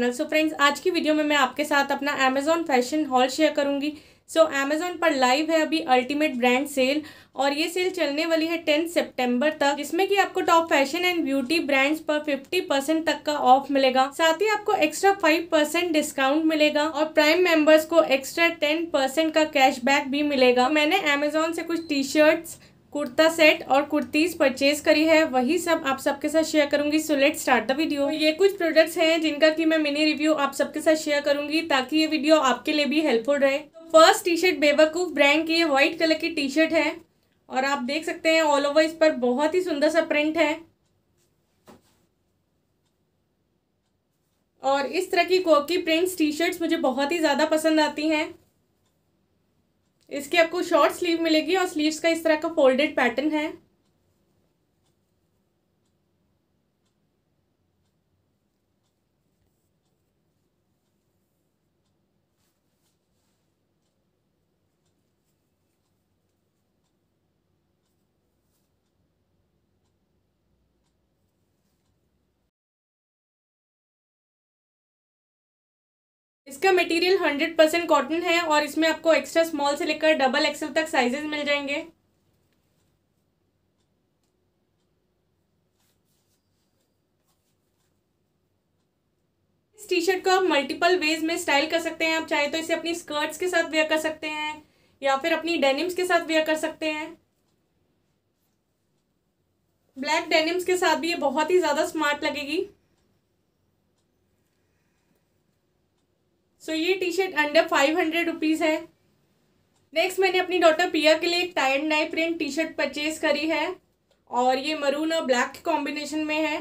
channel so friends आज की video में मैं आपके साथ अपना अमेजोन फैशन हॉल शेयर करूंगी सो so, अमेजोन पर लाइव है अभी अल्टीमेट ब्रांड सेल और ये सेल चलने वाली है टेंथ सितंबर तक जिसमें कि आपको top fashion and beauty brands पर 50 परसेंट तक का ऑफ मिलेगा साथ ही आपको एक्स्ट्रा 5 परसेंट डिस्काउंट मिलेगा और प्राइम मेंबर्स को एक्स्ट्रा 10 परसेंट का कैशबैक भी मिलेगा तो मैंने अमेजोन से कुछ टी शर्ट्स कुर्ता सेट और कुर्तीज़ परचेज़ करी है वही सब आप सबके साथ शेयर करूंगी so let start the video ये कुछ प्रोडक्ट्स हैं जिनका कि मैं मिनी रिव्यू आप सबके साथ शेयर करूंगी ताकि ये वीडियो आपके लिए भी हेल्पफुल रहे first T shirt Bewakoof brand की ये व्हाइट कलर की टी शर्ट है और आप देख सकते हैं ऑल ओवर इस पर बहुत ही सुंदर सा प्रिंट है और इस तरह की कोकी प्रिंट्स टी शर्ट्स मुझे बहुत ही ज़्यादा पसंद आती हैं इसकी आपको शॉर्ट स्लीव मिलेगी और स्लीव्स का इस तरह का फोल्डेड पैटर्न है इसका मटेरियल 100% परसेंट कॉटन है और इसमें आपको एक्स्ट्रा स्मॉल से लेकर डबल एक्सल तक साइजेस मिल जाएंगे इस टी शर्ट को आप मल्टीपल वेज में स्टाइल कर सकते हैं आप चाहे तो इसे अपनी स्कर्ट्स के साथ वेयर कर सकते हैं या फिर अपनी डेनिम्स के साथ वेयर कर सकते हैं ब्लैक डेनिम्स के साथ भी ये बहुत ही ज़्यादा स्मार्ट लगेगी सो ये T shirt under five hundred rupees है नेक्स्ट मैंने अपनी डॉटर पिया के लिए एक टाइड नाई प्रिंट टी शर्ट परचेज करी है और ये मरून और ब्लैक के कॉम्बिनेशन में है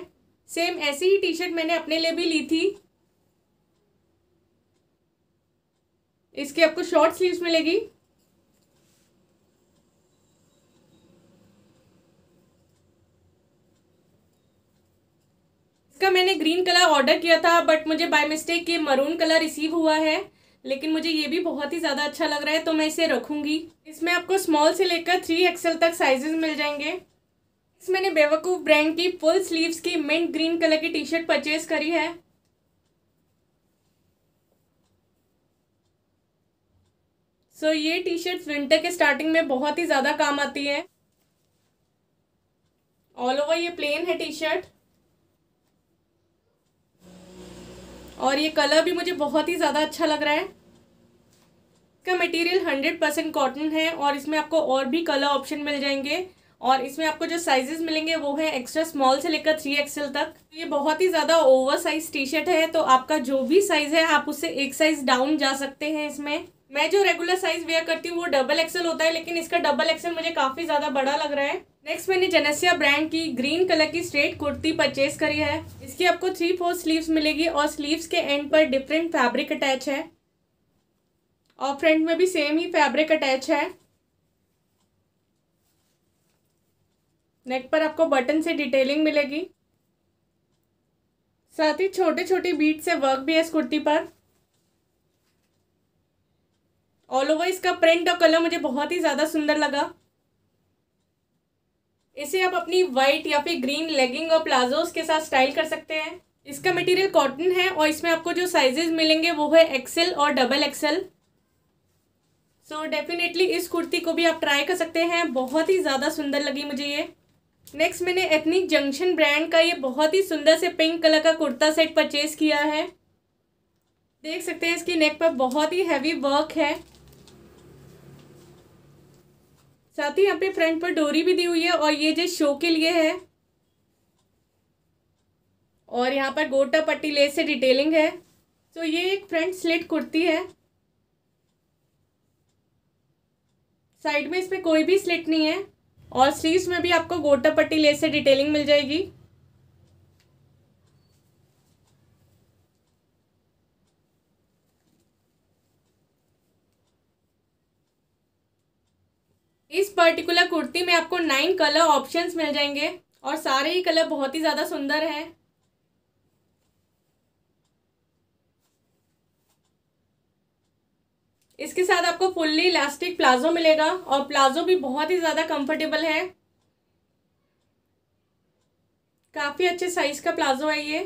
सेम ऐसी ही टी शर्ट मैंने अपने लिए भी ली थी इसके आपको शॉर्ट स्लीव्स मिलेगी इसका मैंने ग्रीन कलर ऑर्डर किया था बट मुझे बाय मिस्टेक ये मरून कलर रिसीव हुआ है लेकिन मुझे ये भी बहुत ही ज़्यादा अच्छा लग रहा है तो मैं इसे रखूँगी इसमें आपको स्मॉल से लेकर थ्री एक्सएल तक साइजेस मिल जाएंगे इस मैंने बेवकूफ़ ब्रांड की फुल स्लीव्स की मिंट ग्रीन कलर की टी शर्ट परचेज करी है सो so, ये टी शर्ट्स विंटर के स्टार्टिंग में बहुत ही ज़्यादा काम आती है ऑल ओवर ये प्लेन है टी शर्ट और ये कलर भी मुझे बहुत ही ज़्यादा अच्छा लग रहा है इसका मटेरियल 100% परसेंट कॉटन है और इसमें आपको और भी कलर ऑप्शन मिल जाएंगे और इसमें आपको जो साइजेस मिलेंगे वो है एक्स्ट्रा स्मॉल से लेकर थ्री एक्सएल तक ये बहुत ही ज़्यादा ओवर साइज टी शर्ट है तो आपका जो भी साइज़ है आप उससे एक साइज़ डाउन जा सकते हैं इसमें मैं जो रेगुलर साइज़ वेयर करती हूँ वो डबल एक्सएल होता है लेकिन इसका डबल एक्सएल मुझे काफ़ी ज़्यादा बड़ा लग रहा है नेक्स्ट मैंने जनेसिया ब्रांड की ग्रीन कलर की स्ट्रेट कुर्ती परचेज करी है इसकी आपको थ्री फोर स्लीव्स मिलेगी और स्लीव्स के एंड पर डिफरेंट फैब्रिक अटैच है और फ्रंट में भी सेम ही फैब्रिक अटैच है नेक पर आपको बटन से डिटेलिंग मिलेगी साथ ही छोटे छोटे बीट से वर्क भी है इस कुर्ती पर ऑल ओवर इसका प्रिंट और कलर मुझे बहुत ही ज़्यादा सुंदर लगा इसे आप अपनी वाइट या फिर ग्रीन लेगिंग और प्लाजोज के साथ स्टाइल कर सकते हैं इसका मटेरियल कॉटन है और इसमें आपको जो साइजेस मिलेंगे वो है एक्सेल और डबल एक्सेल सो डेफिनेटली इस कुर्ती को भी आप ट्राई कर सकते हैं बहुत ही ज़्यादा सुंदर लगी मुझे ये नेक्स्ट मैंने एथनिक जंक्शन ब्रांड का ये बहुत ही सुंदर से पिंक कलर का कुर्ता सेट परचेज़ किया है देख सकते हैं इसकी नेक पर बहुत ही हैवी वर्क है साथ ही यहाँ पे फ्रंट पर डोरी भी दी हुई है और ये जो शो के लिए है और यहाँ पर गोटा पट्टी लेस से डिटेलिंग है सो ये एक फ्रंट स्लिट कुर्ती है साइड में इसमें कोई भी स्लिट नहीं है और स्लीव्स में भी आपको गोटा पट्टी लेस से डिटेलिंग मिल जाएगी इस पर्टिकुलर कुर्ती में आपको नाइन कलर ऑप्शंस मिल जाएंगे और सारे ही कलर बहुत ही ज़्यादा सुंदर हैं इसके साथ आपको फुल्ली इलास्टिक प्लाजो मिलेगा और प्लाजो भी बहुत ही ज़्यादा कंफर्टेबल है काफ़ी अच्छे साइज़ का प्लाजो है ये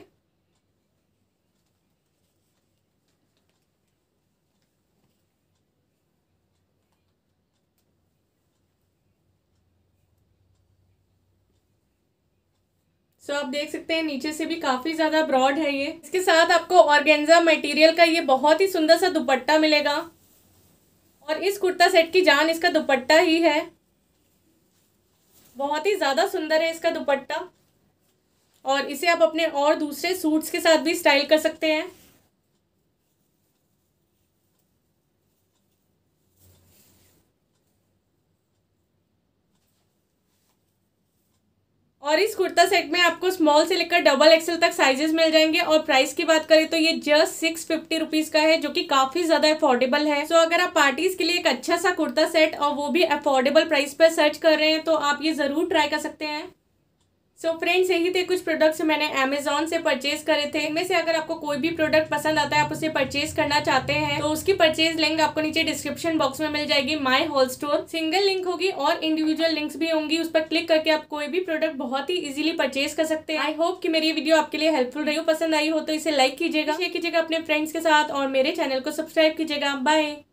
सो so, आप देख सकते हैं नीचे से भी काफ़ी ज़्यादा ब्रॉड है ये इसके साथ आपको ऑर्गेन्जा मटेरियल का ये बहुत ही सुंदर सा दुपट्टा मिलेगा और इस कुर्ता सेट की जान इसका दुपट्टा ही है बहुत ही ज़्यादा सुंदर है इसका दुपट्टा और इसे आप अपने और दूसरे सूट्स के साथ भी स्टाइल कर सकते हैं और इस कुर्ता सेट में आपको स्मॉल से लेकर डबल एक्सल तक साइजेस मिल जाएंगे और प्राइस की बात करें तो ये जस्ट सिक्स फिफ्टी रुपीज का है जो कि काफी ज्यादा अफोर्डेबल है सो so, अगर आप पार्टीज के लिए एक अच्छा सा कुर्ता सेट और वो भी अफोर्डेबल प्राइस पर सर्च कर रहे हैं तो आप ये जरूर ट्राई कर सकते हैं सो so फ्रेंड्स यही थे कुछ प्रोडक्ट्स मैंने अमेजोन से परचेज करे थे इनमें से अगर आपको कोई भी प्रोडक्ट पसंद आता है आप उसे परचेज करना चाहते हैं तो उसकी परचेज लिंक आपको नीचे डिस्क्रिप्शन बॉक्स में मिल जाएगी my whole store single link होगी और इंडिविजुअल लिंक्स भी होंगी उस पर क्लिक करके आप कोई भी प्रोडक्ट बहुत ही इजिली परचेज कर सकते हैं आई होप की मेरी वीडियो आपके लिए हेल्पफुल रही हो पसंद आई हो तो इसे लाइक कीजिएगा शेयर कीजिएगा अपने फ्रेंड्स के साथ और मेरे चैनल को सब्सक्राइब कीजिएगा बाय